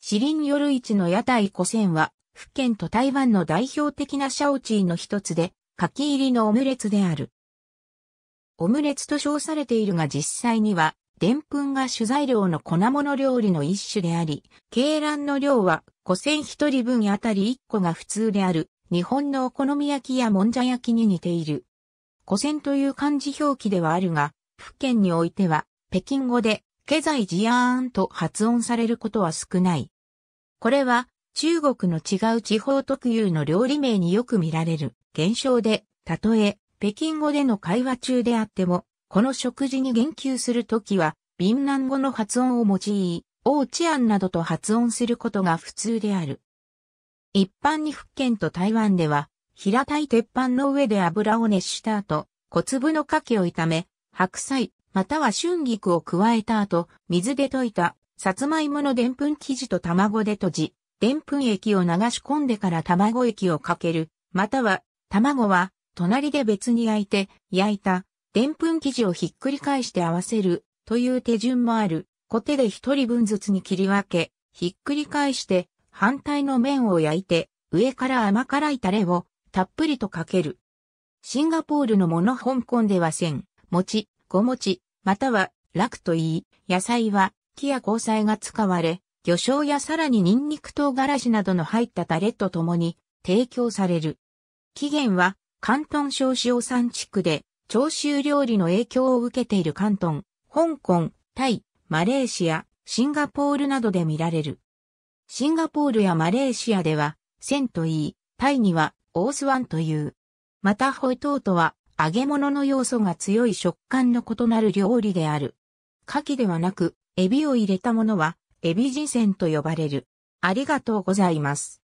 シリン夜市の屋台古銭は、福建と台湾の代表的なシャオチーの一つで、柿入りのオムレツである。オムレツと称されているが実際には、デンプンが主材料の粉物料理の一種であり、鶏卵の量は古銭一人分あたり一個が普通である、日本のお好み焼きやもんじゃ焼きに似ている。古銭という漢字表記ではあるが、福建においては、北京語で、経済ジーンと発音されることは少ない。これは中国の違う地方特有の料理名によく見られる現象で、たとえ北京語での会話中であっても、この食事に言及するときは、ビンナン語の発音を用い、オーチアンなどと発音することが普通である。一般に福建と台湾では、平たい鉄板の上で油を熱した後、小粒の牡蠣を炒め、白菜、または春菊を加えた後、水で溶いたさつまいものでんぷん生地と卵で閉じ、でんぷん液を流し込んでから卵液をかける、または、卵は、隣で別に焼いて、焼いた、でんぷん生地をひっくり返して合わせる、という手順もある。小手で一人分ずつに切り分け、ひっくり返して、反対の面を焼いて、上から甘辛いタレを、たっぷりとかける。シンガポールのもの香港では千、餅、五餅、または、楽といい、野菜は、木や香菜が使われ、魚醤やさらにニンニク唐辛子などの入ったタレとともに提供される。起源は広東省塩産地区で長州料理の影響を受けている広東、香港、タイ、マレーシア、シンガポールなどで見られる。シンガポールやマレーシアでは、センといい、タイにはオースワンという。またホイトーとは揚げ物の要素が強い食感の異なる料理である。牡蠣ではなく、エビを入れたものは、エビ人選と呼ばれる。ありがとうございます。